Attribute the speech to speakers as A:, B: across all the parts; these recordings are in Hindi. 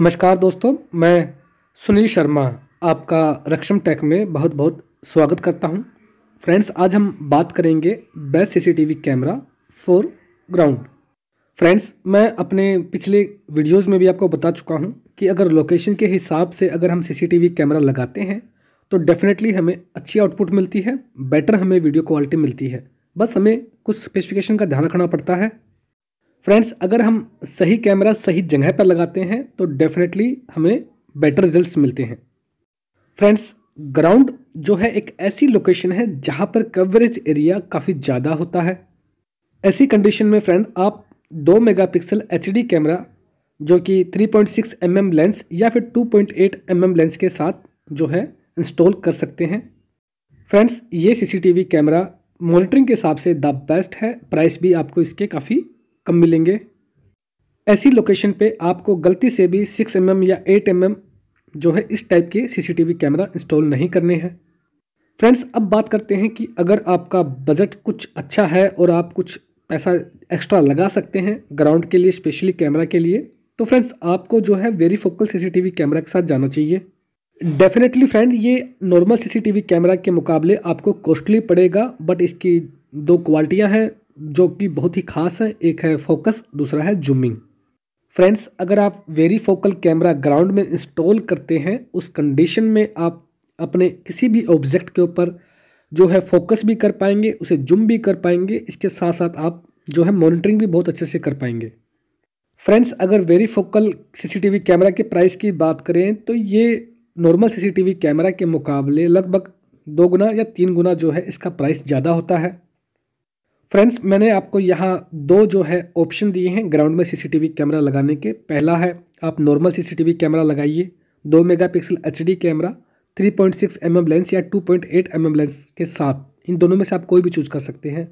A: नमस्कार दोस्तों मैं सुनील शर्मा आपका रक्षम टेक में बहुत बहुत स्वागत करता हूं फ्रेंड्स आज हम बात करेंगे best CCTV camera for ground friends मैं अपने पिछले वीडियोस में भी आपको बता चुका हूं कि अगर लोकेशन के हिसाब से अगर हम सीसीटीवी कैमरा लगाते हैं तो डेफिनेटली हमें अच्छी आउटपुट मिलती है बेटर हमें वीडियो क्वालिटी मिलती है बस हमें कुछ स्पेसिफिकेशन का ध्यान रखना पड़ता है फ्रेंड्स अगर हम सही कैमरा सही जगह पर लगाते हैं तो डेफिनेटली हमें बेटर रिजल्ट्स मिलते हैं फ्रेंड्स ग्राउंड जो है एक ऐसी लोकेशन है जहाँ पर कवरेज एरिया काफ़ी ज़्यादा होता है ऐसी कंडीशन में फ्रेंड आप 2 मेगापिक्सल एचडी कैमरा जो कि 3.6 पॉइंट mm लेंस या फिर 2.8 पॉइंट mm लेंस के साथ जो है इंस्टॉल कर सकते हैं फ्रेंड्स ये सीसीटीवी कैमरा मॉनिटरिंग के हिसाब से द बेस्ट है प्राइस भी आपको इसके काफ़ी कम मिलेंगे ऐसी लोकेशन पे आपको गलती से भी सिक्स एम mm या एट एम mm जो है इस टाइप के सीसीटीवी कैमरा इंस्टॉल नहीं करने हैं फ्रेंड्स अब बात करते हैं कि अगर आपका बजट कुछ अच्छा है और आप कुछ पैसा एक्स्ट्रा लगा सकते हैं ग्राउंड के लिए स्पेशली कैमरा के लिए तो फ्रेंड्स आपको जो है वेरी फोकल सीसीटीवी कैमरा के साथ जाना चाहिए डेफिनेटली फ्रेंड ये नॉर्मल सीसीटीवी कैमरा के मुकाबले आपको कॉस्टली पड़ेगा बट इसकी दो क्वालिटियाँ हैं जो कि बहुत ही खास है एक है फोकस दूसरा है जूमिंग फ्रेंड्स अगर आप वेरी फोकल कैमरा ग्राउंड में इंस्टॉल करते हैं उस कंडीशन में आप अपने किसी भी ऑब्जेक्ट के ऊपर जो है फोकस भी कर पाएंगे उसे जुम भी कर पाएंगे इसके साथ साथ आप जो है मॉनिटरिंग भी बहुत अच्छे से कर पाएंगे फ्रेंड्स अगर वेरी फोकल सीसीटीवी कैमरा के प्राइस की बात करें तो ये नॉर्मल सीसीटीवी कैमरा के मुकाबले लगभग दो गुना या तीन गुना जो है इसका प्राइस ज़्यादा होता है फ्रेंड्स मैंने आपको यहाँ दो जो है ऑप्शन दिए हैं ग्राउंड में सीसीटीवी कैमरा लगाने के पहला है आप नॉर्मल सीसीटीवी कैमरा लगाइए दो megapixel HD camera 3.6 point mm lens या 2.8 पॉइंट mm लेंस के साथ इन दोनों में से आप कोई भी चूज कर सकते हैं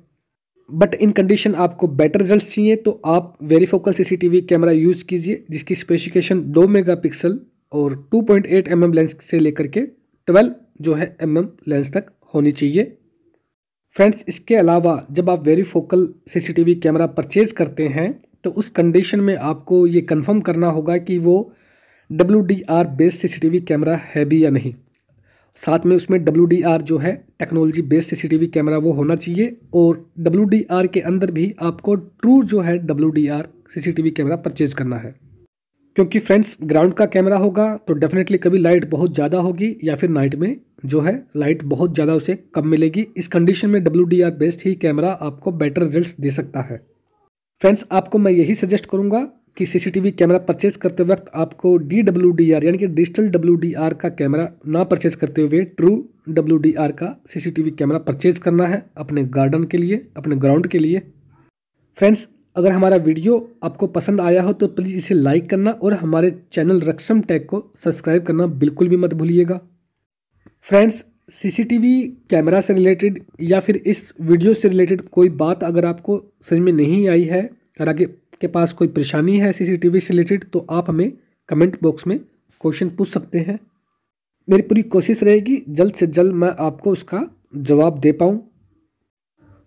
A: बट इन कंडीशन आपको बेटर रिजल्ट चाहिए तो आप वेरीफोकल सीसीटीवी कैमरा यूज़ कीजिए जिसकी स्पेसिफिकेशन दो मेगा और टू पॉइंट mm लेंस से लेकर के ट्वेल्व जो है एम mm लेंस तक होनी चाहिए फ्रेंड्स इसके अलावा जब आप varifocal CCTV camera purchase करते हैं तो उस कंडीशन में आपको ये कंफर्म करना होगा कि वो W D R based CCTV camera है भी या नहीं साथ में उसमें डब्ल्यू डी आर जो है टेक्नोलॉजी बेस्ड सीसीटीवी कैमरा वो होना चाहिए और डब्ल्यू डी आर के अंदर भी आपको ट्रू जो है W D R CCTV camera purchase करना है क्योंकि फ्रेंड्स ग्राउंड का कैमरा होगा तो डेफिनेटली कभी लाइट बहुत ज़्यादा होगी या फिर नाइट में जो है लाइट बहुत ज़्यादा उसे कम मिलेगी इस कंडीशन में डब्ल्यू डी आर बेस्ड ही कैमरा आपको बेटर रिजल्ट दे सकता है फ्रेंड्स आपको मैं यही सजेस्ट करूँगा कि सीसीटीवी कैमरा परचेज करते वक्त आपको डी डब्ल्यू डी आर यानी कि डिजिटल डब्ल्यू डी आर का कैमरा ना परचेज करते हुए ट्रू डब्ल्यू डी आर का सीसीटीवी कैमरा परचेज करना है अपने गार्डन के लिए अपने ग्राउंड के लिए फ्रेंड्स अगर हमारा वीडियो आपको पसंद आया हो तो प्लीज़ इसे लाइक करना और हमारे चैनल रक्षम टैग को सब्सक्राइब करना बिल्कुल भी मत भूलिएगा फ्रेंड्स सीसीटीवी कैमरा से रिलेटेड या फिर इस वीडियो से रिलेटेड कोई बात अगर आपको समझ में नहीं आई है और आगे के पास कोई परेशानी है सीसीटीवी से रिलेटेड तो आप हमें कमेंट बॉक्स में क्वेश्चन पूछ सकते हैं मेरी पूरी कोशिश रहेगी जल्द से जल्द मैं आपको उसका जवाब दे पाऊँ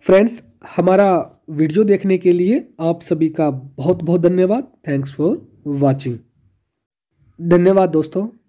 A: फ्रेंड्स हमारा वीडियो देखने के लिए आप सभी का बहुत बहुत धन्यवाद थैंक्स फॉर वॉचिंग धन्यवाद दोस्तों